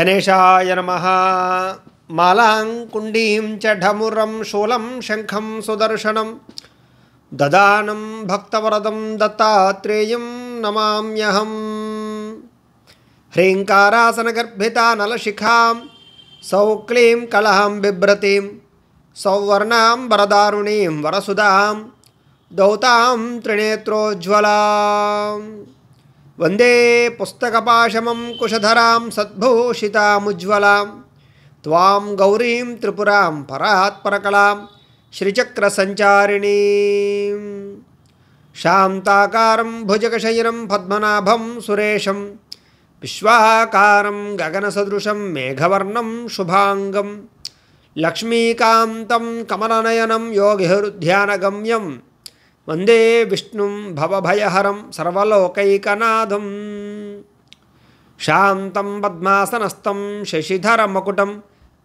गणेशाय नमः मालां कुण्डीं च ढमुरं शूलं शङ्खं सुदर्शनं ददानं भक्तवरदं दत्तात्रेयं नमाम्यहम् ह्रीङ्कारासनगर्भिता नलशिखां सौक्लीं कलहं बिभ्रतीं सौवर्णां वरदारुणीं वरसुधां दौतां त्रिनेत्रोज्ज्वलाम् वंदे पुस्तकपाशमं कुशधरां सद्भूषितामुज्ज्वलां त्वां गौरीं त्रिपुरां परात्परकलां श्रीचक्रसञ्चारिणीं शान्ताकारं भुजगशयिनं पद्मनाभं सुरेशं विश्वाकारं गगनसदृशं मेघवर्णं शुभाङ्गं लक्ष्मीकान्तं कमलनयनं योगिहरुध्यानगम्यं వందే విష్ణుం భవభయహరం సర్వలోకైకనాథం శాంతం పద్మాసనస్థం శశిధరమకుటం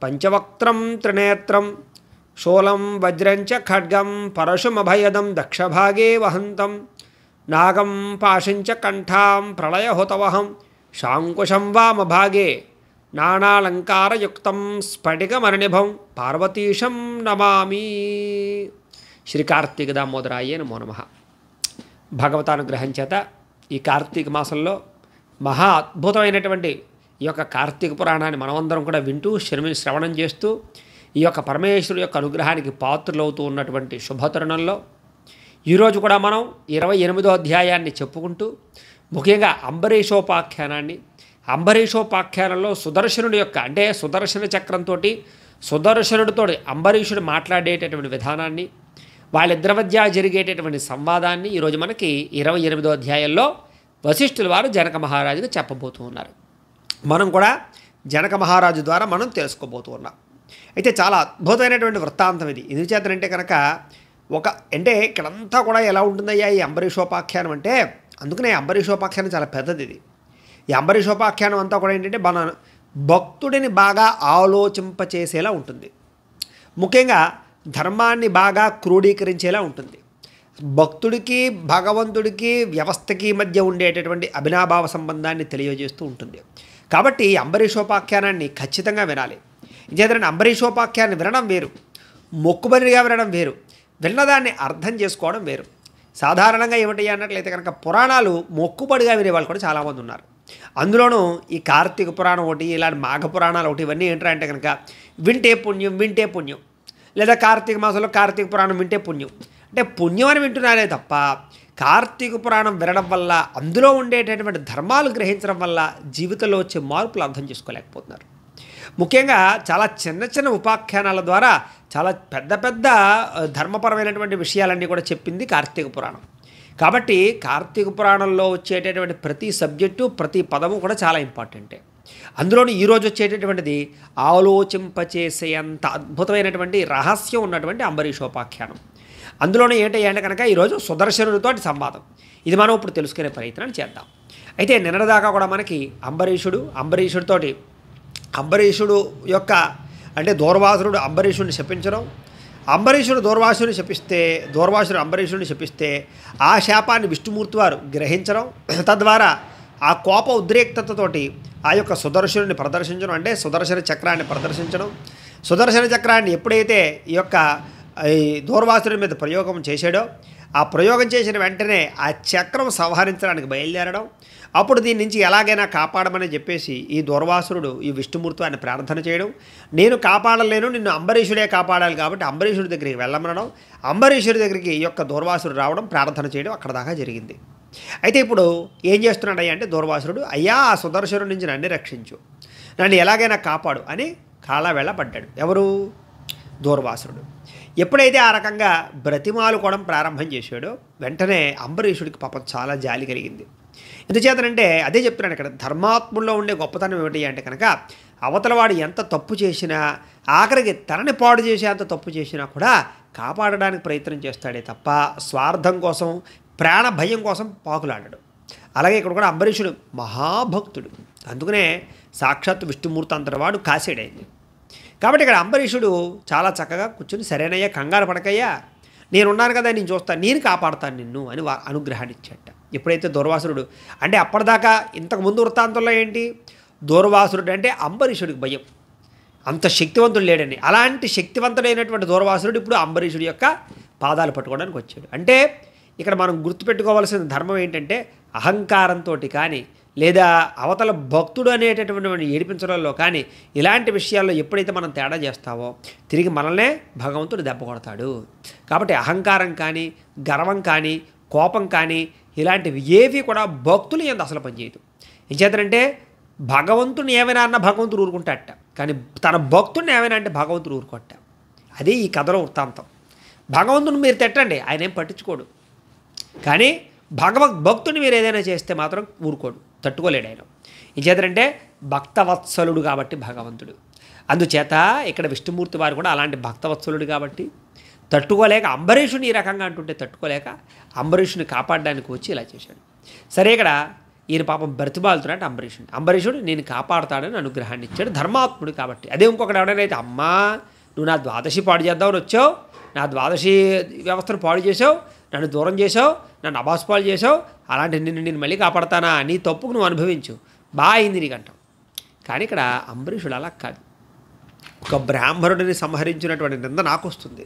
పంచవక్త్రం త్రినేత్రం శూలం వజ్రంచ ఖడ్గం పరశుమభయదం దక్షభాగే వహంతం నాగం పాశించ కంఠాం ప్రళయహుతవహం శాంకుశం వామభాగే నానాలంకారయుక్తం స్ఫటికమరణిభం పార్వతీశం నమామి శ్రీ కార్తీక దామోదర నమో నమ భగవతానుగ్రహం చేత ఈ కార్తీక మాసంలో మహా అద్భుతమైనటువంటి ఈ యొక్క కార్తీక పురాణాన్ని మనమందరం కూడా వింటూ శ్రమి శ్రవణం చేస్తూ ఈ యొక్క పరమేశ్వరుడు యొక్క అనుగ్రహానికి పాత్రలవుతూ ఉన్నటువంటి శుభతరుణంలో ఈరోజు కూడా మనం ఇరవై ఎనిమిదో అధ్యాయాన్ని చెప్పుకుంటూ ముఖ్యంగా అంబరీషోపాఖ్యానాన్ని అంబరీషోపాఖ్యానంలో సుదర్శనుడి యొక్క అంటే సుదర్శన చక్రంతో సుదర్శనుడితో అంబరీషుడు మాట్లాడేటటువంటి విధానాన్ని వాళ్ళిద్దరి మధ్య జరిగేటటువంటి సంవాదాన్ని ఈరోజు మనకి ఇరవై ఎనిమిదో అధ్యాయంలో వశిష్ఠుల వారు జనక మహారాజుకు చెప్పబోతూ ఉన్నారు మనం కూడా జనక మహారాజు ద్వారా మనం తెలుసుకోబోతూ ఉన్నాం అయితే చాలా అద్భుతమైనటువంటి వృత్తాంతం ఇది ఎందుచేతనంటే కనుక ఒక అంటే ఇక్కడంతా కూడా ఎలా ఉంటుందయ్యా ఈ అంబరీషోపాఖ్యానం అంటే అందుకనే అంబరీషోపాఖ్యానం చాలా పెద్దది ఇది ఈ అంబరీషోపాఖ్యానం అంతా కూడా ఏంటంటే మన భక్తుడిని బాగా ఆలోచింపచేసేలా ఉంటుంది ముఖ్యంగా ధర్మాన్ని బాగా క్రోడీకరించేలా ఉంటుంది భక్తుడికి భగవంతుడికి వ్యవస్థకి మధ్య ఉండేటటువంటి అభినాభావ సంబంధాన్ని తెలియజేస్తూ ఉంటుంది కాబట్టి అంబరీషోపాఖ్యానాన్ని ఖచ్చితంగా వినాలి ఇంకేదంటే అంబరీషోపాఖ్యాన్ని వినడం వేరు మొక్కుబరిగా వినడం వేరు విన్నదాన్ని అర్థం చేసుకోవడం వేరు సాధారణంగా ఏమిటి అన్నట్లయితే కనుక పురాణాలు మొక్కుబడిగా వినేవాళ్ళు కూడా చాలామంది ఉన్నారు అందులోనూ ఈ కార్తీక పురాణం ఒకటి ఇలాంటి మాఘ పురాణాలు ఒకటి ఇవన్నీ ఏంటంటే కనుక వింటే పుణ్యం వింటే పుణ్యం లేదా కార్తీక మాసంలో కార్తీక పురాణం వింటే పుణ్యం అంటే పుణ్యం అని వింటున్నారే తప్ప కార్తీక పురాణం వినడం వల్ల అందులో ఉండేటటువంటి ధర్మాలు గ్రహించడం వల్ల జీవితంలో వచ్చే మార్పులు అర్థం చేసుకోలేకపోతున్నారు ముఖ్యంగా చాలా చిన్న చిన్న ఉపాఖ్యానాల ద్వారా చాలా పెద్ద పెద్ద ధర్మపరమైనటువంటి విషయాలన్నీ కూడా చెప్పింది కార్తీక పురాణం కాబట్టి కార్తీక పురాణంలో వచ్చేటటువంటి ప్రతి సబ్జెక్టు ప్రతి పదము కూడా చాలా ఇంపార్టెంటే అందులోని ఈరోజు వచ్చేటటువంటిది ఆలోచింపచేసేంత అద్భుతమైనటువంటి రహస్యం ఉన్నటువంటి అంబరీషోపాఖ్యానం అందులోనే ఏంటంటే కనుక ఈరోజు సుదర్శనుడితో సంవాదం ఇది మనం ఇప్పుడు తెలుసుకునే ప్రయత్నం చేద్దాం అయితే నిన్నదాకా కూడా మనకి అంబరీషుడు అంబరీషుడితోటి అంబరీషుడు యొక్క అంటే దూర్వాసురుడు అంబరీషుడిని శపించడం అంబరీషుడు దూర్వాసుని శపిస్తే దూర్వాసుడు అంబరీషుడిని శపిస్తే ఆ శాపాన్ని విష్ణుమూర్తి వారు గ్రహించడం తద్వారా ఆ కోప ఉద్రేక్తతతోటి ఆ యొక్క సుదర్శనుని ప్రదర్శించడం అంటే సుదర్శన చక్రాన్ని ప్రదర్శించడం సుదర్శన చక్రాన్ని ఎప్పుడైతే ఈ యొక్క ఈ దూర్వాసుడి మీద ప్రయోగం చేశాడో ఆ ప్రయోగం చేసిన వెంటనే ఆ చక్రం సంహరించడానికి బయలుదేరడం అప్పుడు దీని నుంచి ఎలాగైనా కాపాడమని చెప్పేసి ఈ దుర్వాసురుడు ఈ విష్ణుమూర్తి ఆయన ప్రార్థన చేయడం నేను కాపాడలేను నిన్ను అంబరీషుడే కాపాడాలి కాబట్టి అంబరీషుడి దగ్గరికి వెళ్ళమనడం అంబరీషుడి దగ్గరికి ఈ యొక్క దుర్వాసురుడు రావడం ప్రార్థన చేయడం అక్కడ దాకా జరిగింది అయితే ఇప్పుడు ఏం చేస్తున్నాడు అంటే దుర్వాసురుడు అయ్యా ఆ సుదర్శనుడి నుంచి నన్ను రక్షించు నన్ను ఎలాగైనా కాపాడు అని కాళావేళ పడ్డాడు ఎవరు దూర్వాసురుడు ఎప్పుడైతే ఆ రకంగా బ్రతిమాలుకోవడం ప్రారంభం చేశాడో వెంటనే అంబరీషుడికి పాపం చాలా జాలి కలిగింది ఎందుచేతనంటే అదే చెప్తున్నాడు ఇక్కడ ధర్మాత్ముల్లో ఉండే గొప్పతనం ఏమిటి అంటే కనుక అవతలవాడు ఎంత తప్పు చేసినా ఆఖరికి తనని పాడు చేసే అంత తప్పు చేసినా కూడా కాపాడడానికి ప్రయత్నం చేస్తాడే తప్ప స్వార్థం కోసం ప్రాణ భయం కోసం పాకులాడాడు అలాగే ఇక్కడ కూడా అంబరీషుడు మహాభక్తుడు అందుకనే సాక్షాత్ విష్ణుమూర్తి వాడు కాసేడైంది కాబట్టి ఇక్కడ అంబరీషుడు చాలా చక్కగా కూర్చొని సరేనయ్యా కంగారు పడకయ్యా నేనున్నాను కదా నేను చూస్తాను నేను కాపాడతాను నిన్ను అని అనుగ్రహాన్ని ఇచ్చాట ఎప్పుడైతే దూర్వాసురుడు అంటే అప్పటిదాకా ఇంతకుముందు వృత్తాంతంలో ఏంటి దూర్వాసురుడు అంటే అంబరీషుడికి భయం అంత శక్తివంతుడు లేడని అలాంటి శక్తివంతుడైనటువంటి దూర్వాసురుడు ఇప్పుడు అంబరీషుడి యొక్క పాదాలు పట్టుకోవడానికి వచ్చాడు అంటే ఇక్కడ మనం గుర్తుపెట్టుకోవాల్సిన ధర్మం ఏంటంటే అహంకారంతో కానీ లేదా అవతల భక్తుడు అనేటటువంటి ఏడిపించడంలో కానీ ఇలాంటి విషయాల్లో ఎప్పుడైతే మనం తేడా చేస్తావో తిరిగి మనల్నే భగవంతుడు దెబ్బ కొడతాడు కాబట్టి అహంకారం కానీ గర్వం కానీ కోపం కానీ ఇలాంటివి ఏవి కూడా భక్తులు ఎందు అసలు పనిచేయదు ఎంచేతనంటే భగవంతుని ఏమైనా అన్న భగవంతుడు ఊరుకుంటాడట కానీ తన భక్తుడిని ఏమైనా అంటే భగవంతుడు ఊరుకోట అదే ఈ కథలో వృత్తాంతం భగవంతుని మీరు తిట్టండి ఆయన ఏం పట్టించుకోడు కానీ భగవద్ భక్తుని మీరు ఏదైనా చేస్తే మాత్రం ఊరుకోడు తట్టుకోలేడు ఆయన ఇంచేతంటే భక్తవత్సలుడు కాబట్టి భగవంతుడు అందుచేత ఇక్కడ విష్ణుమూర్తి వారు కూడా అలాంటి భక్తవత్సలుడు కాబట్టి తట్టుకోలేక అంబరీషుని ఈ రకంగా అంటుంటే తట్టుకోలేక అంబరీషుని కాపాడడానికి వచ్చి ఇలా చేశాడు సరే ఇక్కడ ఈయన పాపం బ్రతిమాలుతున్నాడు అంబరీషుడు అంబరీషుడు నేను కాపాడుతాడని అనుగ్రహాన్ని ఇచ్చాడు ధర్మాత్ముడు కాబట్టి అదే ఇంకొకటి ఎవడనైతే అమ్మా నువ్వు నా ద్వాదశి పాడు చేద్దామని వచ్చావు నా ద్వాదశి వ్యవస్థను పాడు చేసావు నన్ను దూరం చేసావు నన్ను అబాస్పాలు చేసావు అలాంటి నిన్ను నేను మళ్ళీ కాపాడతానా నీ తప్పుకు నువ్వు అనుభవించు బాగా అయింది నీకంటావు కానీ ఇక్కడ అంబరీషుడు అలా కాదు ఒక బ్రాహ్మణుడిని సంహరించినటువంటి నింద నాకు వస్తుంది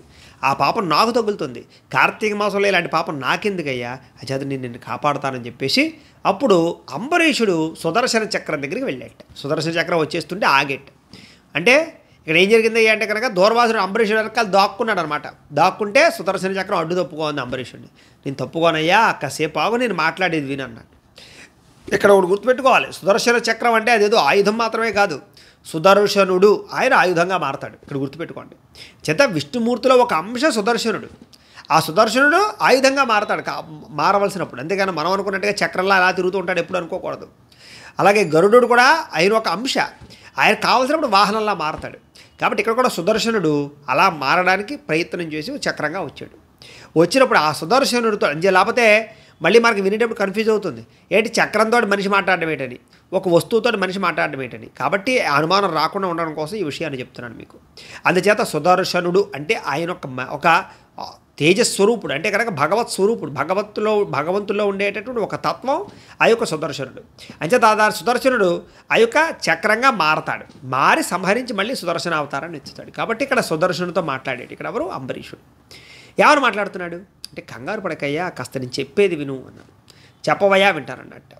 ఆ పాపం నాకు తగులుతుంది కార్తీక మాసంలో ఇలాంటి పాపం నాకెందుకయ్యా అచేత నేను నిన్ను కాపాడుతానని చెప్పేసి అప్పుడు అంబరీషుడు సుదర్శన చక్రం దగ్గరికి వెళ్ళాట సుదర్శన చక్రం వచ్చేస్తుంటే ఆగేట అంటే ఇక్కడ ఏం జరిగిందయ్యా అంటే కనుక దూర్వాసుడు అంబరీషుడు వెనకాల దాక్కున్నాడు అనమాట దాక్కుంటే సుదర్శన చక్రం అడ్డు తప్పుకోంది అంబరీషుడిని నేను తప్పుకోనయ్యా కాసేపు ఆగు నేను మాట్లాడేది వినన్నాడు ఇక్కడ ఒకటి గుర్తుపెట్టుకోవాలి సుదర్శన చక్రం అంటే అదేదో ఆయుధం మాత్రమే కాదు సుదర్శనుడు ఆయన ఆయుధంగా మారతాడు ఇక్కడ గుర్తుపెట్టుకోండి చేత విష్ణుమూర్తిలో ఒక అంశ సుదర్శనుడు ఆ సుదర్శనుడు ఆయుధంగా మారతాడు మారవలసినప్పుడు అంతేగాని మనం అనుకున్నట్టుగా చక్రంలో అలా తిరుగుతూ ఉంటాడు ఎప్పుడు అనుకోకూడదు అలాగే గరుడు కూడా ఆయన ఒక అంశ ఆయన కావలసినప్పుడు వాహనంలా మారతాడు కాబట్టి ఇక్కడ కూడా సుదర్శనుడు అలా మారడానికి ప్రయత్నం చేసి చక్రంగా వచ్చాడు వచ్చినప్పుడు ఆ సుదర్శనుడితో లేకపోతే మళ్ళీ మనకు వినేటప్పుడు కన్ఫ్యూజ్ అవుతుంది ఏంటి చక్రంతో మనిషి మాట్లాడడం ఏంటని ఒక వస్తువుతో మనిషి మాట్లాడడం ఏంటని కాబట్టి అనుమానం రాకుండా ఉండడం కోసం ఈ విషయాన్ని చెప్తున్నాను మీకు అందుచేత సుదర్శనుడు అంటే ఆయన ఒక ఒక తేజస్వరూపుడు అంటే కనుక భగవత్ స్వరూపుడు భగవత్తులో భగవంతులో ఉండేటటువంటి ఒక తత్వం ఆ యొక్క సుదర్శనుడు అంచేత ఆ సుదర్శనుడు ఆ యొక్క చక్రంగా మారతాడు మారి సంహరించి మళ్ళీ సుదర్శన అవతారాన్ని ఇచ్చుతాడు కాబట్టి ఇక్కడ సుదర్శనుడితో మాట్లాడేటి ఇక్కడ ఎవరు అంబరీషుడు ఎవరు మాట్లాడుతున్నాడు అంటే కంగారు పడకయ్యా కాస్త నేను చెప్పేది విను అన్నాడు చెప్పవయ్యా వింటానన్నట్ట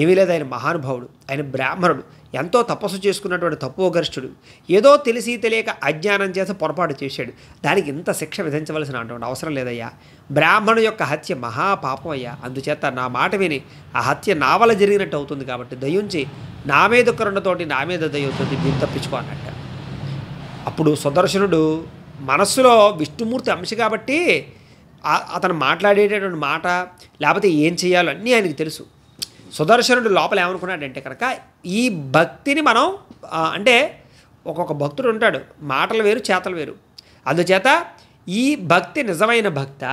ఏమీ లేదు ఆయన మహానుభావుడు ఆయన బ్రాహ్మణుడు ఎంతో తపస్సు చేసుకున్నటువంటి తప్పు గరిష్ఠుడు ఏదో తెలిసి తెలియక అజ్ఞానం చేసి పొరపాటు చేశాడు దానికి ఇంత శిక్ష విధించవలసిన అటువంటి అవసరం లేదయ్యా బ్రాహ్మణు యొక్క హత్య మహాపాపం అయ్యా అందుచేత నా మాట విని ఆ హత్య నా వల్ల జరిగినట్టు అవుతుంది కాబట్టి దయ్యుంచి నా మీద కరుణతోటి నా మీద దయ్యవుతుంది దీన్ని తప్పించుకో అన్నట్ట అప్పుడు సుదర్శనుడు మనస్సులో విష్ణుమూర్తి అంశ కాబట్టి అతను మాట్లాడేటటువంటి మాట లేకపోతే ఏం చేయాలో అన్నీ ఆయనకు తెలుసు సుదర్శనుడు లోపల ఏమనుకున్నాడంటే కనుక ఈ భక్తిని మనం అంటే ఒక్కొక్క భక్తుడు ఉంటాడు మాటలు వేరు చేతలు వేరు అందుచేత ఈ భక్తి నిజమైన భక్త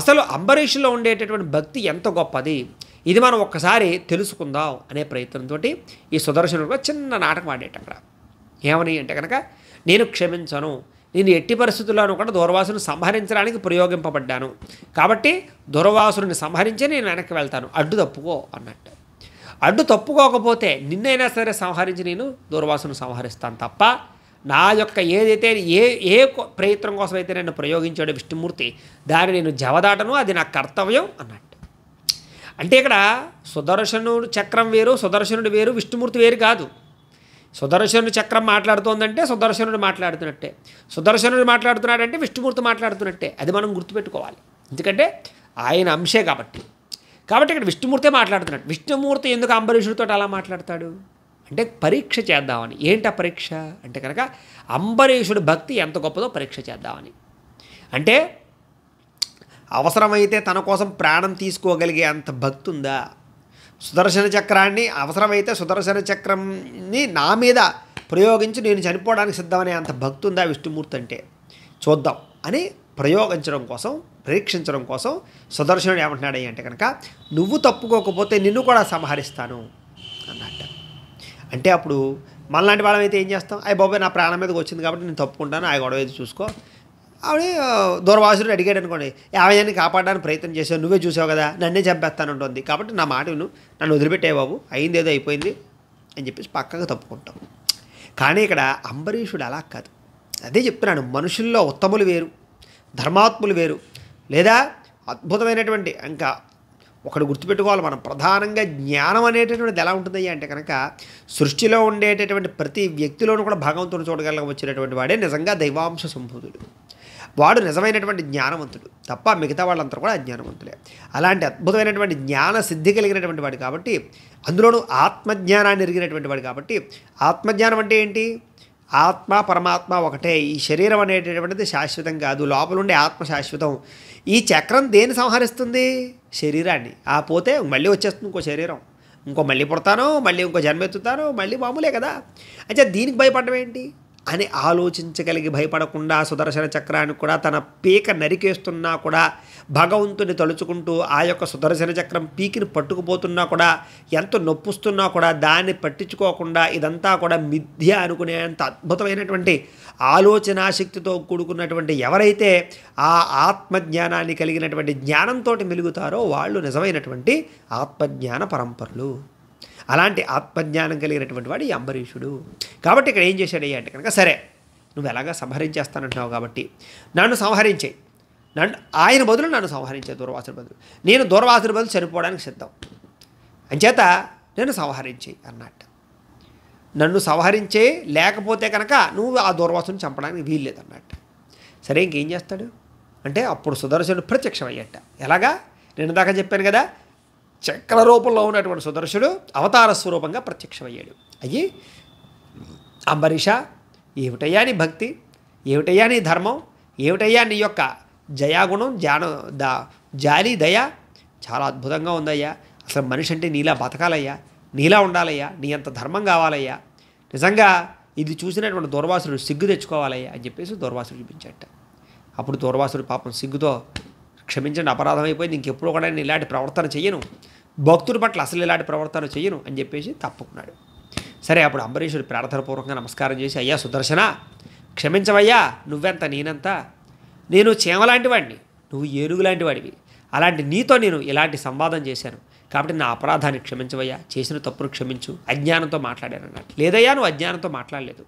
అసలు అంబరీషులో ఉండేటటువంటి భక్తి ఎంత గొప్పది ఇది మనం ఒక్కసారి తెలుసుకుందాం అనే ప్రయత్నంతో ఈ సుదర్శనుడు చిన్న నాటకం ఆడేట అక్కడ ఏమని అంటే కనుక నేను క్షమించను నేను ఎట్టి పరిస్థితుల్లోనూ కూడా దుర్వాసుని సంహరించడానికి ప్రయోగింపబడ్డాను కాబట్టి దుర్వాసుని సంహరించి నేను వెనక్కి వెళ్తాను అడ్డు తప్పుకో అన్నట్టు అడ్డు తప్పుకోకపోతే నిన్నైనా సరే సంహరించి నేను దుర్వాసును సంహరిస్తాను తప్ప నా యొక్క ఏదైతే ఏ ఏ ప్రయత్నం కోసం అయితే నేను ప్రయోగించాడు విష్ణుమూర్తి దాన్ని నేను జవదాటను అది నా కర్తవ్యం అన్నట్టు అంటే ఇక్కడ సుదర్శనుడు చక్రం వేరు సుదర్శనుడు వేరు విష్ణుమూర్తి వేరు కాదు సుదర్శనుడి చక్రం మాట్లాడుతోందంటే సుదర్శనుడు మాట్లాడుతున్నట్టే సుదర్శనుడు మాట్లాడుతున్నాడంటే విష్ణుమూర్తి మాట్లాడుతున్నట్టే అది మనం గుర్తుపెట్టుకోవాలి ఎందుకంటే ఆయన అంశే కాబట్టి కాబట్టి ఇక్కడ విష్ణుమూర్తే మాట్లాడుతున్నాడు విష్ణుమూర్తి ఎందుకు అంబరీషుడితో అలా మాట్లాడతాడు అంటే పరీక్ష చేద్దామని ఏంట పరీక్ష అంటే కనుక అంబరీషుడి భక్తి ఎంత గొప్పదో పరీక్ష చేద్దామని అంటే అవసరమైతే తన కోసం ప్రాణం తీసుకోగలిగే అంత భక్తి ఉందా సుదర్శన చక్రాన్ని అవసరమైతే సుదర్శన చక్రంని నా మీద ప్రయోగించి నేను చనిపోవడానికి సిద్ధమనే అంత భక్తి ఉందా విష్ణుమూర్తి అంటే చూద్దాం అని ప్రయోగించడం కోసం పరీక్షించడం కోసం సుదర్శనుడు ఏమంటున్నాడు అంటే కనుక నువ్వు తప్పుకోకపోతే నిన్ను కూడా సంహరిస్తాను అన్నట్ట అంటే అప్పుడు మనలాంటి వాళ్ళమైతే ఏం చేస్తాం అయ్యి బాబాయ్ నా ప్రాణం మీదకి వచ్చింది కాబట్టి నేను తప్పుకుంటాను ఆ గొడవ చూసుకో ఆవిడ దూరవాసుడు అడిగాడు అనుకోండి యావయాన్ని కాపాడడానికి ప్రయత్నం చేశావు నువ్వే చూసావు కదా నన్నే ఉంటుంది కాబట్టి నా మాట విను నన్ను వదిలిపెట్టే బాబు అయింది ఏదో అయిపోయింది అని చెప్పేసి పక్కగా తప్పుకుంటాం కానీ ఇక్కడ అంబరీషుడు అలా కాదు అదే చెప్తున్నాను మనుషుల్లో ఉత్తములు వేరు ధర్మాత్ములు వేరు లేదా అద్భుతమైనటువంటి ఇంకా ఒకటి గుర్తుపెట్టుకోవాలి మనం ప్రధానంగా జ్ఞానం అనేటటువంటిది ఎలా ఉంటుందయ్యా అంటే కనుక సృష్టిలో ఉండేటటువంటి ప్రతి వ్యక్తిలోనూ కూడా భగవంతుని చూడగలగ వచ్చినటువంటి వాడే నిజంగా దైవాంశ సంభూతుడు వాడు నిజమైనటువంటి జ్ఞానవంతుడు తప్ప మిగతా వాళ్ళంతా కూడా అజ్ఞానవంతులే అలాంటి అద్భుతమైనటువంటి జ్ఞాన సిద్ధి కలిగినటువంటి వాడు కాబట్టి అందులోనూ ఆత్మజ్ఞానాన్ని ఎరిగినటువంటి వాడు కాబట్టి ఆత్మజ్ఞానం అంటే ఏంటి ఆత్మ పరమాత్మ ఒకటే ఈ శరీరం అనేటటువంటిది శాశ్వతం కాదు లోపల ఉండే ఆత్మ శాశ్వతం ఈ చక్రం దేన్ని సంహరిస్తుంది శరీరాన్ని ఆ పోతే మళ్ళీ వచ్చేస్తుంది ఇంకో శరీరం ఇంకో మళ్ళీ పుడతాను మళ్ళీ ఇంకో జన్మ ఎత్తుతాను మళ్ళీ మామూలే కదా అయితే దీనికి భయపడడం ఏంటి అని ఆలోచించగలిగి భయపడకుండా సుదర్శన చక్రాన్ని కూడా తన పీక నరికేస్తున్నా కూడా భగవంతుని తలుచుకుంటూ ఆ యొక్క సుదర్శన చక్రం పీకిని పట్టుకుపోతున్నా కూడా ఎంత నొప్పుస్తున్నా కూడా దాన్ని పట్టించుకోకుండా ఇదంతా కూడా మిథ్య అనుకునేంత అద్భుతమైనటువంటి ఆలోచనాశక్తితో కూడుకున్నటువంటి ఎవరైతే ఆ ఆత్మజ్ఞానాన్ని కలిగినటువంటి జ్ఞానంతో మెలుగుతారో వాళ్ళు నిజమైనటువంటి ఆత్మజ్ఞాన పరంపరలు అలాంటి ఆత్మజ్ఞానం కలిగినటువంటి వాడు ఈ అంబరీషుడు కాబట్టి ఇక్కడ ఏం చేశాడయ్యా అంటే కనుక సరే నువ్వు ఎలాగా సంహరించేస్తానంటున్నావు కాబట్టి నన్ను సంహరించే నన్ను ఆయన బదులు నన్ను సంహరించే దూరవాసుడు బదులు నేను దూరవాసుడు బదులు చనిపోవడానికి సిద్ధం అంచేత నేను సంహరించే అన్నట్టు నన్ను సంహరించే లేకపోతే కనుక నువ్వు ఆ దూర్వాసుని చంపడానికి వీల్లేదు అన్నట్టు సరే ఇంకేం చేస్తాడు అంటే అప్పుడు సుదర్శనుడు ప్రత్యక్షమయ్యట ఎలాగా నేను దాకా చెప్పాను కదా చక్ర రూపంలో ఉన్నటువంటి సుదర్శుడు అవతార స్వరూపంగా ప్రత్యక్షమయ్యాడు అయ్యి అంబరీష ఏమిటయ్యా నీ భక్తి ఏమిటయ్యా నీ ధర్మం ఏమిటయ్యా నీ యొక్క జయాగుణం జాన దా జాలి దయ చాలా అద్భుతంగా ఉందయ్యా అసలు మనిషి అంటే నీలా బతకాలయ్యా నీలా ఉండాలయ్యా నీ అంత ధర్మం కావాలయ్యా నిజంగా ఇది చూసినటువంటి దూర్వాసుడు సిగ్గు తెచ్చుకోవాలయ్యా అని చెప్పేసి దూర్వాసుడు చూపించట అప్పుడు దూర్వాసుడు పాపం సిగ్గుతో క్షమించండి అపరాధం అయిపోయింది ఇంకెప్పుడు కూడా నేను ఇలాంటి ప్రవర్తన చెయ్యను భక్తుడి పట్ల అసలు ఇలాంటి ప్రవర్తన చెయ్యను అని చెప్పేసి తప్పుకున్నాడు సరే అప్పుడు అంబరీషుడు ప్రార్థనపూర్వకంగా నమస్కారం చేసి అయ్యా సుదర్శన క్షమించవయ్యా నువ్వెంత నేనంత నేను చేమలాంటి వాడిని నువ్వు ఏనుగు లాంటి వాడివి అలాంటి నీతో నేను ఇలాంటి సంవాదం చేశాను కాబట్టి నా అపరాధాన్ని క్షమించవయ్యా చేసిన తప్పును క్షమించు అజ్ఞానంతో మాట్లాడాను అన్నట్టు లేదయ్యా నువ్వు అజ్ఞానంతో మాట్లాడలేదు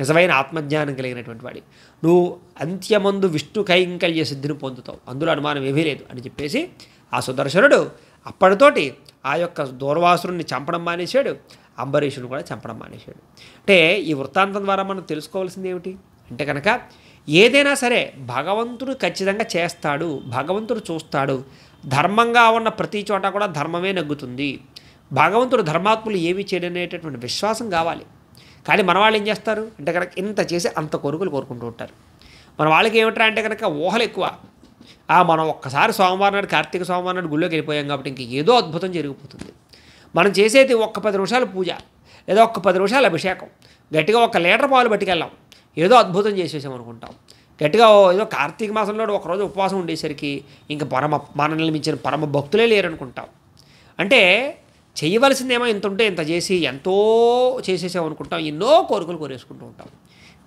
నిజమైన ఆత్మజ్ఞానం కలిగినటువంటి వాడి నువ్వు అంత్యమందు విష్ణు కైంకల్య సిద్ధిని పొందుతావు అందులో అనుమానం ఏమీ లేదు అని చెప్పేసి ఆ సుదర్శనుడు అప్పటితోటి ఆ యొక్క దూర్వాసురుణ్ణి చంపడం మానేశాడు అంబరీషుని కూడా చంపడం మానేశాడు అంటే ఈ వృత్తాంతం ద్వారా మనం తెలుసుకోవాల్సింది ఏమిటి అంటే కనుక ఏదైనా సరే భగవంతుడు ఖచ్చితంగా చేస్తాడు భగవంతుడు చూస్తాడు ధర్మంగా ఉన్న ప్రతి చోట కూడా ధర్మమే నగ్గుతుంది భగవంతుడు ధర్మాత్ములు ఏమి చేయడనేటటువంటి విశ్వాసం కావాలి కానీ మన వాళ్ళు ఏం చేస్తారు అంటే కనుక ఇంత చేసి అంత కోరికలు కోరుకుంటూ ఉంటారు మన వాళ్ళకి ఏమిటా అంటే కనుక ఊహలు ఎక్కువ మనం ఒక్కసారి సోమవారం నాడు కార్తీక సోమవారం నాడు గుళ్ళోకి వెళ్ళిపోయాం కాబట్టి ఇంక ఏదో అద్భుతం జరిగిపోతుంది మనం చేసేది ఒక్క పది నిమిషాలు పూజ లేదా ఒక్క పది నిమిషాలు అభిషేకం గట్టిగా ఒక లీటర్ పాలు పట్టుకెళ్ళాం ఏదో అద్భుతం చేసేసాం అనుకుంటాం గట్టిగా ఏదో కార్తీక మాసంలో ఒకరోజు ఉపవాసం ఉండేసరికి ఇంక పరమ మనల్ని మించిన పరమ భక్తులే లేరనుకుంటాం అంటే చేయవలసిందేమో ఇంత ఉంటే ఇంత చేసి ఎంతో చేసేసాం అనుకుంటాం ఎన్నో కోరికలు కోరేసుకుంటూ ఉంటాం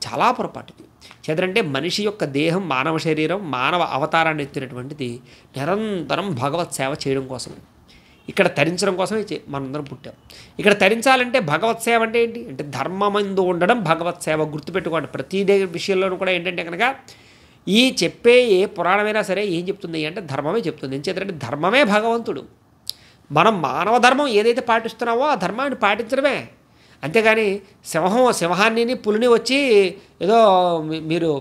చాలా పొరపాటుది చేతంటే మనిషి యొక్క దేహం మానవ శరీరం మానవ అవతారాన్ని ఎత్తినటువంటిది నిరంతరం భగవత్ సేవ చేయడం కోసమే ఇక్కడ తరించడం కోసమే మనందరం పుట్టాం ఇక్కడ తరించాలంటే భగవత్ సేవ అంటే ఏంటి అంటే ధర్మమందు ఉండడం భగవత్ సేవ గుర్తుపెట్టుకోండి ప్రతి విషయంలోనూ కూడా ఏంటంటే కనుక ఈ చెప్పే ఏ పురాణమైనా సరే ఏం చెప్తుంది అంటే ధర్మమే చెప్తుంది ఏం ధర్మమే భగవంతుడు మనం మానవ ధర్మం ఏదైతే పాటిస్తున్నావో ఆ ధర్మాన్ని పాటించడమే అంతేగాని సింహం సింహాన్ని పులిని వచ్చి ఏదో మీరు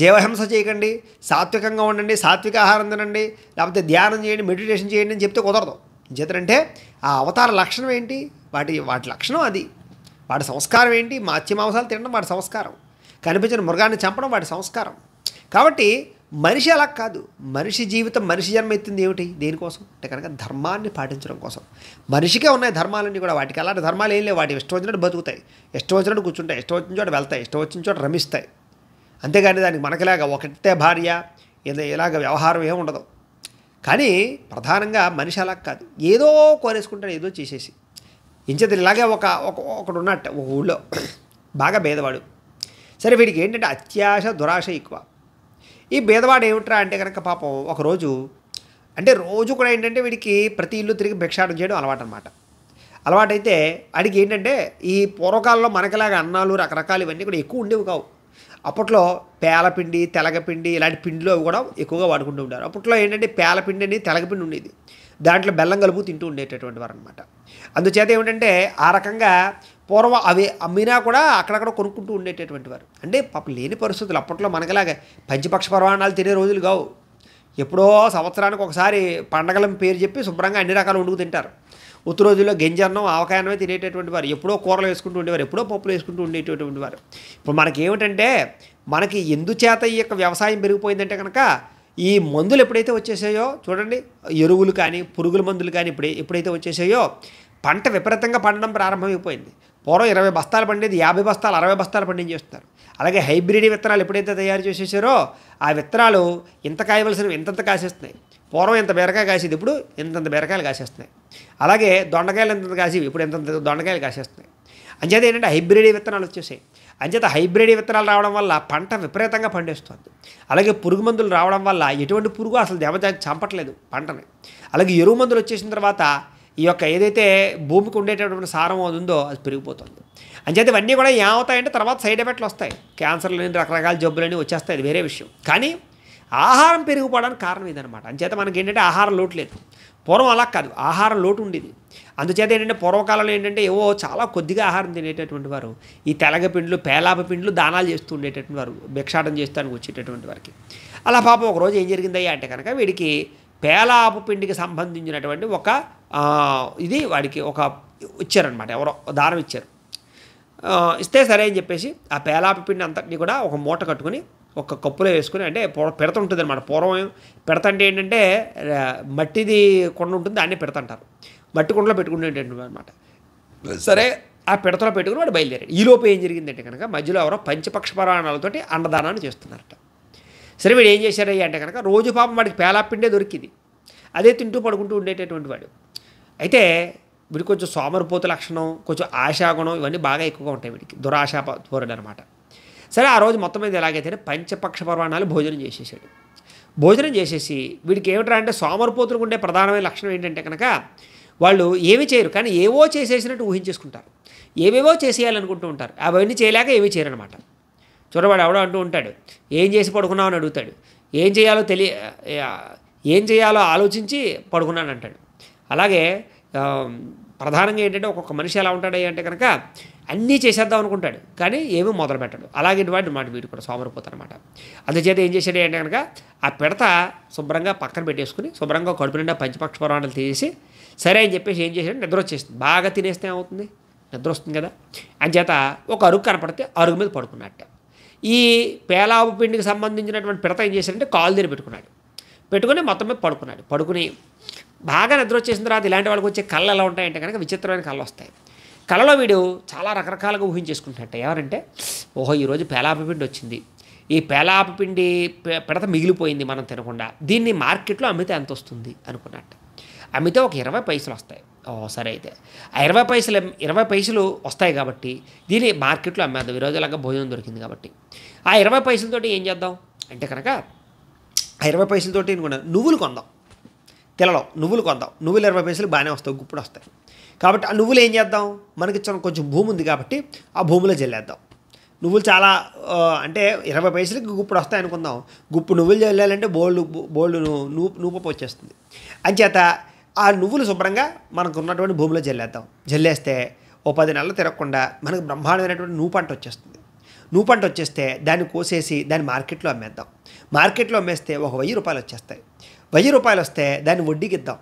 జీవహింస చేయకండి సాత్వికంగా ఉండండి సాత్విక ఆహారం తినండి లేకపోతే ధ్యానం చేయండి మెడిటేషన్ చేయండి అని చెప్తే కుదరదు చేతనంటే ఆ అవతార లక్షణం ఏంటి వాటి వాటి లక్షణం అది వాటి సంస్కారం ఏంటి మాంసాలు తినడం వాటి సంస్కారం కనిపించిన మృగాన్ని చంపడం వాటి సంస్కారం కాబట్టి మనిషి అలా కాదు మనిషి జీవితం మనిషి జన్మ ఎత్తింది ఏమిటి దేనికోసం అంటే కనుక ధర్మాన్ని పాటించడం కోసం మనిషికే ఉన్నాయి ధర్మాలన్నీ కూడా వాటికి అలాంటి ధర్మాలు ఏం లేవు వాటి ఇష్టం వచ్చినట్టు బతుకుతాయి ఇష్టం వచ్చినట్టు కూర్చుంటాయి ఇష్టం వచ్చిన చోట వెళ్తాయి ఇష్టం వచ్చిన చోట రమిస్తాయి అంతేగాని దానికి మనకిలాగా ఒకటే భార్య ఇలాగ వ్యవహారం ఏమి ఉండదు కానీ ప్రధానంగా మనిషి అలా కాదు ఏదో కోరేసుకుంటాడు ఏదో చేసేసి ఇంచేది ఇలాగే ఒక ఒకడు ఉన్నట్టు ఒక ఊళ్ళో బాగా భేదవాడు సరే వీడికి ఏంటంటే అత్యాశ దురాశ ఎక్కువ ఈ భేదవాడు ఏమిట్రా అంటే కనుక పాపం ఒకరోజు అంటే రోజు కూడా ఏంటంటే వీడికి ప్రతి ఇల్లు తిరిగి భిక్షాటం చేయడం అలవాటు అనమాట అలవాటైతే వాడికి ఏంటంటే ఈ పూర్వకాలంలో మనకిలాగా అన్నాలు రకరకాలు ఇవన్నీ కూడా ఎక్కువ ఉండేవి కావు అప్పట్లో పేలపిండి తెలగపిండి ఇలాంటి పిండిలు అవి కూడా ఎక్కువగా వాడుకుంటూ ఉంటారు అప్పట్లో ఏంటంటే పేలపిండి అని తెలగపిండి ఉండేది దాంట్లో బెల్లం కలుపు తింటూ ఉండేటటువంటి వారు అనమాట అందుచేత ఏమిటంటే ఆ రకంగా పూర్వం అవి అమ్మినా కూడా అక్కడక్కడ కొనుక్కుంటూ ఉండేటటువంటి వారు అంటే పాపం లేని పరిస్థితులు అప్పట్లో మనకిలాగే పంచపక్ష పర్వాణాలు తినే రోజులు కావు ఎప్పుడో సంవత్సరానికి ఒకసారి పండగల పేరు చెప్పి శుభ్రంగా అన్ని రకాలు వండుకు తింటారు ఉత్తర రోజుల్లో గింజన్నం ఆవకాయ తినేటటువంటి వారు ఎప్పుడో కూరలు వేసుకుంటూ ఉండేవారు ఎప్పుడో పప్పులు వేసుకుంటూ ఉండేటటువంటి వారు ఇప్పుడు మనకి ఏమిటంటే మనకి ఎందుచేత ఈ యొక్క వ్యవసాయం పెరిగిపోయిందంటే కనుక ఈ మందులు ఎప్పుడైతే వచ్చేసాయో చూడండి ఎరువులు కానీ పురుగుల మందులు కానీ ఇప్పుడు ఎప్పుడైతే వచ్చేసాయో పంట విపరీతంగా పండడం ప్రారంభమైపోయింది పూర్వం ఇరవై బస్తాలు పండేది యాభై బస్తాలు అరవై బస్తాలు పండించేస్తారు అలాగే హైబ్రిడ్ విత్తనాలు ఎప్పుడైతే తయారు చేసేసారో ఆ విత్తనాలు ఇంత కాయవలసినవి ఇంతంత కాసేస్తున్నాయి పూర్వం ఇంత బీరకాయ కాసేది ఇప్పుడు ఇంతంత బీరకాయలు కాసేస్తున్నాయి అలాగే దొండకాయలు ఇంతంత కాసేవి ఇప్పుడు ఇంతంత దొండకాయలు కాసేస్తున్నాయి అంచేత ఏంటంటే హైబ్రిడ్ విత్తనాలు వచ్చేసాయి అంచేత హైబ్రిడ్ విత్తనాలు రావడం వల్ల పంట విపరీతంగా పండేస్తుంది అలాగే పురుగు మందులు రావడం వల్ల ఎటువంటి పురుగు అసలు దెబ్బ చంపట్లేదు పంటని అలాగే ఎరువు మందులు వచ్చేసిన తర్వాత ఈ యొక్క ఏదైతే భూమికి ఉండేటటువంటి సారం ఉందో అది పెరిగిపోతుంది అంచేత ఇవన్నీ కూడా ఏమవుతాయంటే తర్వాత సైడ్ ఎఫెక్ట్లు వస్తాయి క్యాన్సర్లు రకరకాల జబ్బులని వచ్చేస్తాయి వేరే విషయం కానీ ఆహారం పెరిగిపోవడానికి కారణం ఇదనమాట అంచేత మనకి ఏంటంటే ఆహారం లోటు లేదు పూర్వం అలా కాదు ఆహారం లోటు ఉండేది అందుచేత ఏంటంటే పూర్వకాలంలో ఏంటంటే ఏవో చాలా కొద్దిగా ఆహారం తినేటటువంటి వారు ఈ తెలగ పిండ్లు పేలాప పిండ్లు దానాలు చేస్తూ ఉండేటటువంటి వారు భిక్షాటం చేస్తానికి వచ్చేటటువంటి వారికి అలా పాపం ఒకరోజు ఏం జరిగిందయ్యా అంటే కనుక వీడికి పేలాపు పిండికి సంబంధించినటువంటి ఒక ఇది వాడికి ఒక ఇచ్చారనమాట ఎవరో దారం ఇచ్చారు ఇస్తే సరే అని చెప్పేసి ఆ పేలాపు పిండి అంతటిని కూడా ఒక మూట కట్టుకుని ఒక కప్పులో వేసుకుని అంటే పెడత ఉంటుంది అనమాట పూర్వం పెడత అంటే ఏంటంటే మట్టిది కొండ ఉంటుంది దాన్ని పెడతంటారు మట్టి కొండలో పెట్టుకుంటే అనమాట సరే ఆ పిడతలో పెట్టుకుని వాడు బయలుదేరాడు ఈలోపు ఏం జరిగిందంటే కనుక మధ్యలో ఎవరో పంచపక్ష పరాణాలతోటి అన్నదానాన్ని చేస్తున్నారట సరే వీడు ఏం చేశారయ్యా అంటే కనుక రోజు పాపం వాడికి పేలాపిండే దొరికింది అదే తింటూ పడుకుంటూ ఉండేటటువంటి వాడు అయితే వీడికి కొంచెం సోమరిపోత లక్షణం కొంచెం ఆశాగుణం ఇవన్నీ బాగా ఎక్కువగా ఉంటాయి వీడికి దురాశా పౌరుడు అనమాట సరే ఆ రోజు మొత్తం మీద ఎలాగైతేనే పంచపక్ష పర్వాణాలు భోజనం చేసేసాడు భోజనం చేసేసి వీడికి ఏమిట్రా అంటే సోమరిపోతులకు ఉండే ప్రధానమైన లక్షణం ఏంటంటే కనుక వాళ్ళు ఏమి చేయరు కానీ ఏవో చేసేసినట్టు ఊహించేసుకుంటారు ఏవేవో చేసేయాలనుకుంటూ ఉంటారు అవన్నీ చేయలేక ఏమీ చేయరనమాట చూడవాడు ఎవడో అంటూ ఉంటాడు ఏం చేసి పడుకున్నావు అని అడుగుతాడు ఏం చేయాలో తెలియ ఏం చేయాలో ఆలోచించి పడుకున్నాను అంటాడు అలాగే ప్రధానంగా ఏంటంటే ఒక్కొక్క మనిషి ఎలా ఉంటాడు అంటే కనుక అన్నీ చేసేద్దాం అనుకుంటాడు కానీ ఏమీ మొదలు పెట్టడు అలాగే వాటి మాట వీడు కూడా సోమరిపోతాడు అనమాట అందుచేత ఏం చేశాడు అంటే కనుక ఆ పిడత శుభ్రంగా పక్కన పెట్టేసుకుని శుభ్రంగా కడుపు నిండా పంచపక్ష పురాణాలు తీసి సరే అని చెప్పేసి ఏం చేశాడు నిద్ర వచ్చేస్తుంది బాగా తినేస్తే ఏమవుతుంది నిద్ర వస్తుంది కదా చేత ఒక అరుగు కనపడితే అరుగు మీద పడుకున్నట్టే ఈ పేలావు పిండికి సంబంధించినటువంటి పిడత ఏం చేశారంటే కాలు దీని పెట్టుకున్నాడు పెట్టుకుని మొత్తం మీద పడుకున్నాడు పడుకుని బాగా నిద్ర వచ్చేసిన తర్వాత ఇలాంటి వాళ్ళకి వచ్చే కళ్ళు ఎలా ఉంటాయంటే కనుక విచిత్రమైన కళ్ళు వస్తాయి కళలో వీడు చాలా రకరకాలుగా ఊహించేసుకుంటున్నట్ట ఎవరంటే ఓహో ఈరోజు పేలాపపిండి వచ్చింది ఈ పేలాపపిండి పిడత మిగిలిపోయింది మనం తినకుండా దీన్ని మార్కెట్లో అమ్మితే ఎంత వస్తుంది అనుకున్నట్టు అమ్మితే ఒక ఇరవై పైసలు వస్తాయి ఓ సరే అయితే ఆ ఇరవై పైసలు ఇరవై పైసలు వస్తాయి కాబట్టి దీన్ని మార్కెట్లో అమ్మేద్దాం ఈరోజులాగా భోజనం దొరికింది కాబట్టి ఆ ఇరవై పైసలతో ఏం చేద్దాం అంటే కనుక ఆ ఇరవై పైసలతో నువ్వులు కొందాం తెలలో నువ్వులు కొందాం నువ్వులు ఇరవై పైసలు బాగానే వస్తాయి గుప్పుడు వస్తాయి కాబట్టి ఆ నువ్వులు ఏం చేద్దాం మనకి కొంచెం భూమి ఉంది కాబట్టి ఆ భూమిలో జల్లేద్దాం నువ్వులు చాలా అంటే ఇరవై పైసలకి గుప్పుడు వస్తాయి అనుకుందాం గుప్పు నువ్వులు చెల్లాలంటే బోల్డ్ బోల్డ్ నువ్వు నూపు వచ్చేస్తుంది అంచేత ఆ నువ్వులు శుభ్రంగా మనకు ఉన్నటువంటి భూమిలో జల్లేద్దాం జల్లేస్తే ఓ పది నెలలు తిరగకుండా మనకు బ్రహ్మాండమైనటువంటి నువ్వు పంట వచ్చేస్తుంది నువ్వు పంట వచ్చేస్తే దాన్ని కోసేసి దాన్ని మార్కెట్లో అమ్మేద్దాం మార్కెట్లో అమ్మేస్తే ఒక వెయ్యి రూపాయలు వచ్చేస్తాయి వెయ్యి రూపాయలు వస్తే దాన్ని వడ్డీకి ఇద్దాం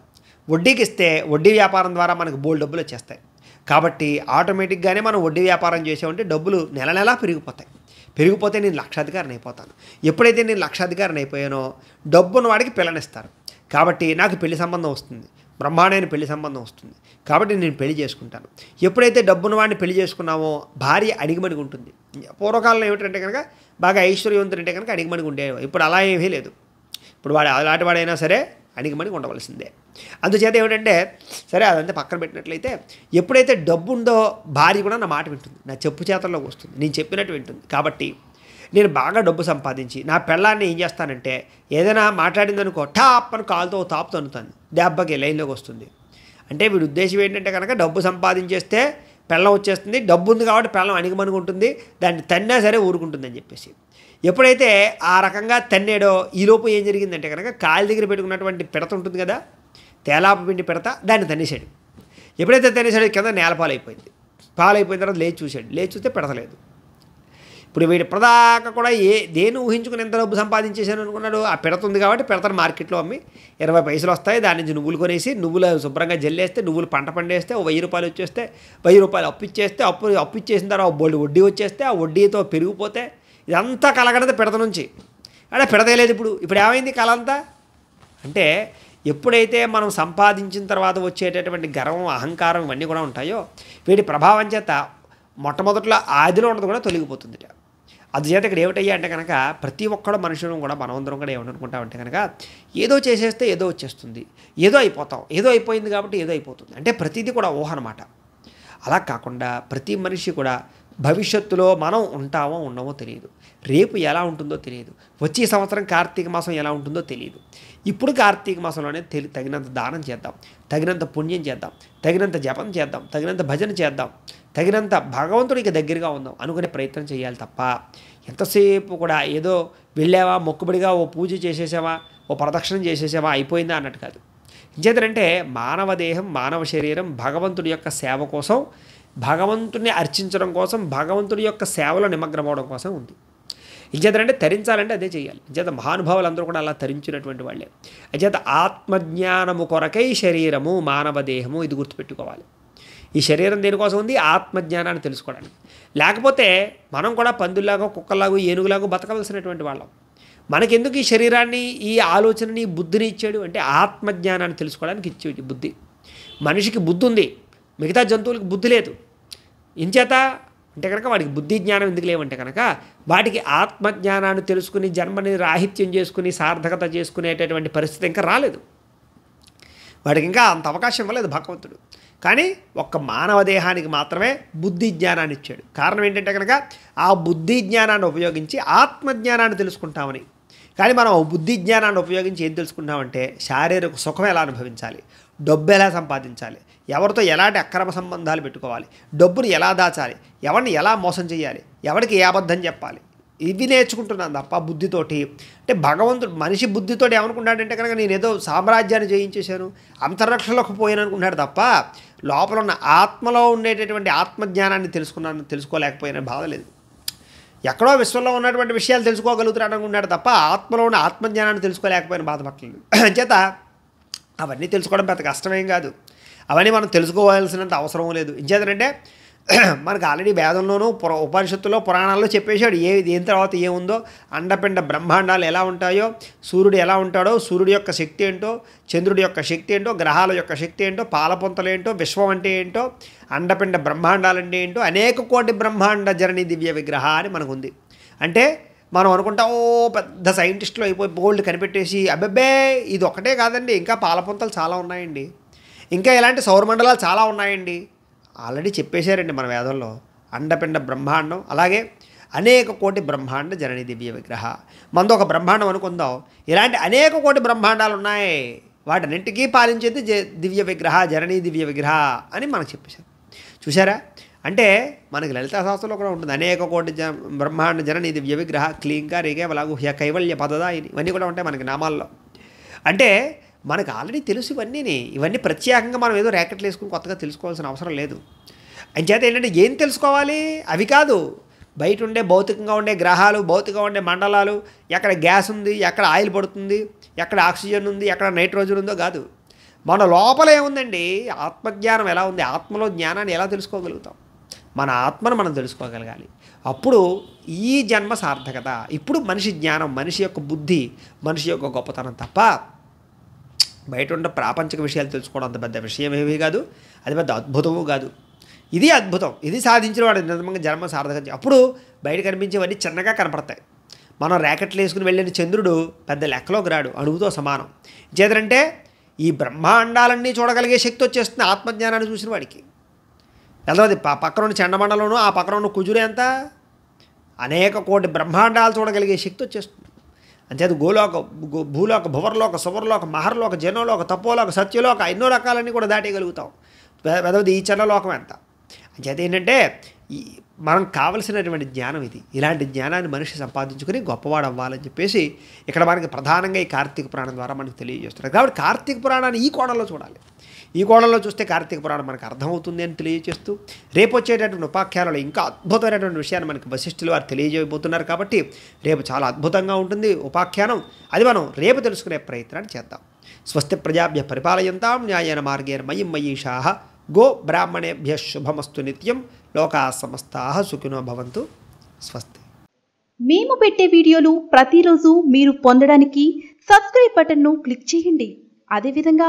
వడ్డీకి ఇస్తే వడ్డీ వ్యాపారం ద్వారా మనకు బోల్ డబ్బులు వచ్చేస్తాయి కాబట్టి ఆటోమేటిక్గానే మనం వడ్డీ వ్యాపారం చేసామంటే డబ్బులు నెల నెలా పెరిగిపోతాయి పెరిగిపోతే నేను లక్షాధికారిని అయిపోతాను ఎప్పుడైతే నేను లక్షాధికారిని అయిపోయానో డబ్బున్న వాడికి పిల్లనిస్తారు కాబట్టి నాకు పెళ్లి సంబంధం వస్తుంది బ్రహ్మాండమైన పెళ్లి సంబంధం వస్తుంది కాబట్టి నేను పెళ్లి చేసుకుంటాను ఎప్పుడైతే డబ్బున్న వాడిని పెళ్లి చేసుకున్నామో భార్య అణిగిమణిగి ఉంటుంది పూర్వకాలంలో ఏమిటంటే కనుక బాగా ఐశ్వర్యవంతుడు అంటే కనుక అణిగిమణిగి ఉండేవా ఇప్పుడు అలా ఏమీ లేదు ఇప్పుడు వాడు అలాంటి వాడైనా సరే అణిగిమణిగి ఉండవలసిందే అందుచేత ఏమిటంటే సరే అదంతా పక్కన పెట్టినట్లయితే ఎప్పుడైతే డబ్బు ఉందో భార్య కూడా నా మాట వింటుంది నా చెప్పు చేతల్లోకి వస్తుంది నేను చెప్పినట్టు వింటుంది కాబట్టి నేను బాగా డబ్బు సంపాదించి నా పెళ్ళాన్ని ఏం చేస్తానంటే ఏదైనా మాట్లాడిందనుకో టాప్ అని కాలుతో తాపు తనుతుంది దెబ్బకి లైన్లోకి వస్తుంది అంటే వీడి ఉద్దేశం ఏంటంటే కనుక డబ్బు సంపాదించేస్తే పెళ్ళం వచ్చేస్తుంది డబ్బు ఉంది కాబట్టి పెళ్ళం ఉంటుంది దాన్ని తన్నా సరే ఊరుకుంటుందని చెప్పేసి ఎప్పుడైతే ఆ రకంగా తన్నేడో ఈలోపు ఏం జరిగిందంటే కనుక కాలి దగ్గర పెట్టుకున్నటువంటి పిడత ఉంటుంది కదా తేలాప పిండి పిడత దాన్ని తన్నేశాడు ఎప్పుడైతే తన్నేశాడు కింద నేలపాలైపోయింది పాలైపోయిన తర్వాత లేచి చూశాడు లేచి చూస్తే పెడతలేదు ఇప్పుడు వీడు ఇప్పటిదాకా కూడా ఏ దేని ఊహించుకుని ఎంత డబ్బు సంపాదించేసాను అనుకున్నాడు ఆ పెడుతుంది కాబట్టి పెడతాను మార్కెట్లో అమ్మి ఇరవై పైసలు వస్తాయి దాని నుంచి నువ్వులు కొనేసి నువ్వులు శుభ్రంగా జల్లేస్తే నువ్వులు పంట పండేస్తే వెయ్యి రూపాయలు వచ్చేస్తే వెయ్యి రూపాయలు అప్పు ఇచ్చేస్తే అప్పు అప్పు ఇచ్చేసిన తర్వాత బోల్డ్ వడ్డీ వచ్చేస్తే ఆ వడ్డీతో పెరిగిపోతే ఇదంతా కలగడది పెడత నుంచి అంటే పెడతలేదు ఇప్పుడు ఇప్పుడు ఏమైంది కళ అంతా అంటే ఎప్పుడైతే మనం సంపాదించిన తర్వాత వచ్చేటటువంటి గర్వం అహంకారం ఇవన్నీ కూడా ఉంటాయో వీటి ప్రభావం చేత మొట్టమొదట్లో ఆదిలో ఉండదు కూడా తొలగిపోతుంది అందుచేత ఇక్కడ ఏమిటయ్యా అంటే కనుక ప్రతి ఒక్కడు మనుషులను కూడా మనవందరం కూడా ఏమనుకుంటామంటే కనుక ఏదో చేసేస్తే ఏదో వచ్చేస్తుంది ఏదో అయిపోతాం ఏదో అయిపోయింది కాబట్టి ఏదో అయిపోతుంది అంటే ప్రతిదీ కూడా ఊహ అనమాట అలా కాకుండా ప్రతి మనిషి కూడా భవిష్యత్తులో మనం ఉంటామో ఉండమో తెలియదు రేపు ఎలా ఉంటుందో తెలియదు వచ్చే సంవత్సరం కార్తీక మాసం ఎలా ఉంటుందో తెలియదు ఇప్పుడు కార్తీక మాసంలోనే తెలి తగినంత దానం చేద్దాం తగినంత పుణ్యం చేద్దాం తగినంత జపం చేద్దాం తగినంత భజన చేద్దాం తగినంత భగవంతుడికి దగ్గరగా ఉందాం అనుకునే ప్రయత్నం చేయాలి తప్ప ఎంతసేపు కూడా ఏదో వెళ్ళావా మొక్కుబడిగా ఓ పూజ చేసేసావా ఓ ప్రదక్షిణం చేసేసావా అయిపోయిందా అన్నట్టు కాదు ఇంచేతంటే మానవ దేహం మానవ శరీరం భగవంతుడి యొక్క సేవ కోసం భగవంతుని అర్చించడం కోసం భగవంతుడి యొక్క సేవలో నిమగ్నమవడం కోసం ఉంది ఇంచేతంటే తరించాలంటే అదే చేయాలి మహానుభావులు అందరూ కూడా అలా తరించినటువంటి వాళ్ళే అంచేత ఆత్మజ్ఞానము కొరకై శరీరము మానవ దేహము ఇది గుర్తుపెట్టుకోవాలి ఈ శరీరం దేనికోసం ఉంది ఆత్మజ్ఞానాన్ని తెలుసుకోవడానికి లేకపోతే మనం కూడా పందుల్లాగో కుక్కలాగో ఏనుగులాగో బతకవలసినటువంటి వాళ్ళం మనకెందుకు ఈ శరీరాన్ని ఈ ఆలోచనని బుద్ధిని ఇచ్చాడు అంటే ఆత్మజ్ఞానాన్ని తెలుసుకోవడానికి ఇచ్చేది బుద్ధి మనిషికి బుద్ధి ఉంది మిగతా జంతువులకు బుద్ధి లేదు ఇంచేత అంటే కనుక వాడికి బుద్ధి జ్ఞానం ఎందుకు లేవంటే కనుక వాటికి ఆత్మజ్ఞానాన్ని తెలుసుకుని జన్మని రాహిత్యం చేసుకుని సార్థకత చేసుకునేటటువంటి పరిస్థితి ఇంకా రాలేదు వాడికి ఇంకా అంత అవకాశం ఇవ్వలేదు భగవంతుడు కానీ ఒక్క మానవ దేహానికి మాత్రమే బుద్ధి జ్ఞానాన్ని ఇచ్చాడు కారణం ఏంటంటే కనుక ఆ బుద్ధి జ్ఞానాన్ని ఉపయోగించి ఆత్మజ్ఞానాన్ని తెలుసుకుంటామని కానీ మనం బుద్ధి జ్ఞానాన్ని ఉపయోగించి ఏం తెలుసుకుంటామంటే శారీరక సుఖం ఎలా అనుభవించాలి డబ్బు ఎలా సంపాదించాలి ఎవరితో ఎలాంటి అక్రమ సంబంధాలు పెట్టుకోవాలి డబ్బును ఎలా దాచాలి ఎవరిని ఎలా మోసం చేయాలి ఎవరికి ఏ అబద్ధం చెప్పాలి ఇవి నేర్చుకుంటున్నాను తప్ప బుద్ధితోటి అంటే భగవంతుడు మనిషి బుద్ధితోటి ఏమనుకున్నాడంటే కనుక నేనేదో సామ్రాజ్యాన్ని జయించేశాను అంతరిక్షలోకి పోయాను అనుకున్నాడు తప్ప లోపల ఉన్న ఆత్మలో ఉండేటటువంటి ఆత్మజ్ఞానాన్ని తెలుసుకున్నాను తెలుసుకోలేకపోయిన బాధ లేదు ఎక్కడో విశ్వంలో ఉన్నటువంటి విషయాలు తెలుసుకోగలుగుతున్నాను అనుకున్నాడు తప్ప ఆత్మలో ఉన్న ఆత్మజ్ఞానాన్ని తెలుసుకోలేకపోయిన పట్టలేదు చేత అవన్నీ తెలుసుకోవడం పెద్ద కష్టమేం కాదు అవన్నీ మనం తెలుసుకోవాల్సినంత అవసరం లేదు ఇంచేతనంటే మనకు ఆల్రెడీ వేదంలోనూ పుర ఉపనిషత్తులో పురాణాల్లో చెప్పేశాడు ఏ ఏం తర్వాత ఏముందో అండపిండ బ్రహ్మాండాలు ఎలా ఉంటాయో సూర్యుడు ఎలా ఉంటాడో సూర్యుడు యొక్క శక్తి ఏంటో చంద్రుడి యొక్క శక్తి ఏంటో గ్రహాల యొక్క శక్తి ఏంటో ఏంటో విశ్వం అంటే ఏంటో అండపిండ బ్రహ్మాండాలు అంటే ఏంటో అనేక కోటి బ్రహ్మాండ జరణి దివ్య విగ్రహ అని మనకుంది అంటే మనం అనుకుంటాం ఓ పెద్ద సైంటిస్టులు అయిపోయి బోల్డ్ కనిపెట్టేసి అబ్బబ్బే ఇది ఒకటే కాదండి ఇంకా పాలపుంతలు చాలా ఉన్నాయండి ఇంకా ఇలాంటి సౌరమండలాలు చాలా ఉన్నాయండి ఆల్రెడీ చెప్పేశారండి మన వేదంలో అండపిండ బ్రహ్మాండం అలాగే అనేక కోటి బ్రహ్మాండ జనని దివ్య విగ్రహ మనది ఒక బ్రహ్మాండం అనుకుందాం ఇలాంటి అనేక కోటి బ్రహ్మాండాలు ఉన్నాయి వాటన్నింటికీ పాలించేది దివ్య విగ్రహ జననీ దివ్య విగ్రహ అని మనకు చెప్పేశారు చూసారా అంటే మనకి లలిత శాస్త్రంలో కూడా ఉంటుంది అనేక కోటి జ బ్రహ్మాండ జనని దివ్య విగ్రహ క్లీంగా రేగే అలాగే కైవల్య పదదా ఇవన్నీ కూడా ఉంటాయి మనకి నామాల్లో అంటే మనకు ఆల్రెడీ తెలుసు ఇవన్నీ ఇవన్నీ ప్రత్యేకంగా మనం ఏదో ర్యాకెట్లు వేసుకుని కొత్తగా తెలుసుకోవాల్సిన అవసరం లేదు అంచేత ఏంటంటే ఏం తెలుసుకోవాలి అవి కాదు బయట ఉండే భౌతికంగా ఉండే గ్రహాలు భౌతికంగా ఉండే మండలాలు ఎక్కడ గ్యాస్ ఉంది ఎక్కడ ఆయిల్ పడుతుంది ఎక్కడ ఆక్సిజన్ ఉంది ఎక్కడ నైట్రోజన్ ఉందో కాదు మన లోపల ఏముందండి ఆత్మజ్ఞానం ఎలా ఉంది ఆత్మలో జ్ఞానాన్ని ఎలా తెలుసుకోగలుగుతాం మన ఆత్మను మనం తెలుసుకోగలగాలి అప్పుడు ఈ జన్మ సార్థకత ఇప్పుడు మనిషి జ్ఞానం మనిషి యొక్క బుద్ధి మనిషి యొక్క గొప్పతనం తప్ప బయట ఉన్న ప్రాపంచిక విషయాలు తెలుసుకోవడం అంత పెద్ద విషయం ఏమీ కాదు అది పెద్ద అద్భుతము కాదు ఇది అద్భుతం ఇది సాధించిన వాడు నిజంగా జన్మ సార్థక అప్పుడు బయట కనిపించేవన్నీ చిన్నగా కనపడతాయి మనం ర్యాకెట్లు వేసుకుని వెళ్ళిన చంద్రుడు పెద్ద లెక్కలోకి రాడు అణువుతో సమానం చేతనంటే ఈ బ్రహ్మాండాలన్నీ చూడగలిగే శక్తి వచ్చేస్తుంది ఆత్మజ్ఞానాన్ని చూసిన వాడికి రెండవది పక్కన ఉన్న ఆ పక్కన ఉన్న కుజురే ఎంత అనేక కోటి బ్రహ్మాండాలు చూడగలిగే శక్తి వచ్చేస్తుంది అంచేత గోలోక భూలోక భువర్లోక సువర్లోక మహర్లోక జనోలోక తపోలోక సత్యలోక ఎన్నో రకాలన్నీ కూడా దాటేయగలుగుతాం పెదవది ఈ చర్లలోకం ఎంత అంచేత ఏంటంటే మనం కావలసినటువంటి జ్ఞానం ఇది ఇలాంటి జ్ఞానాన్ని మనిషి సంపాదించుకుని గొప్పవాడు అవ్వాలని చెప్పేసి ఇక్కడ మనకి ప్రధానంగా ఈ కార్తీక పురాణం ద్వారా మనకు తెలియజేస్తున్నారు కాబట్టి కార్తీక పురాణాన్ని ఈ కోణంలో చూడాలి ఈ కోణంలో చూస్తే కార్తీక పురాణం మనకు అర్థమవుతుంది అని తెలియజేస్తూ రేపు వచ్చేటటువంటి ఉపాఖ్యానాలు ఇంకా అద్భుతమైనటువంటి విషయాన్ని మనకి వశిష్ఠులు వారు తెలియజేయబోతున్నారు కాబట్టి రేపు చాలా అద్భుతంగా ఉంటుంది ఉపాఖ్యానం అది మనం రేపు తెలుసుకునే ప్రయత్నాన్ని చేద్దాం స్వస్తి ప్రజాభ్య పరిపాలయంతాం న్యాయన మార్గేర్ మయం మయీషా గో బ్రాహ్మణేభ్య శుభమస్తు నిత్యం లోకా సమస్తా సుఖినో భవంతు స్వస్తి మేము పెట్టే వీడియోలు ప్రతిరోజు మీరు పొందడానికి సబ్స్క్రైబ్ బటన్ను క్లిక్ చేయండి అదేవిధంగా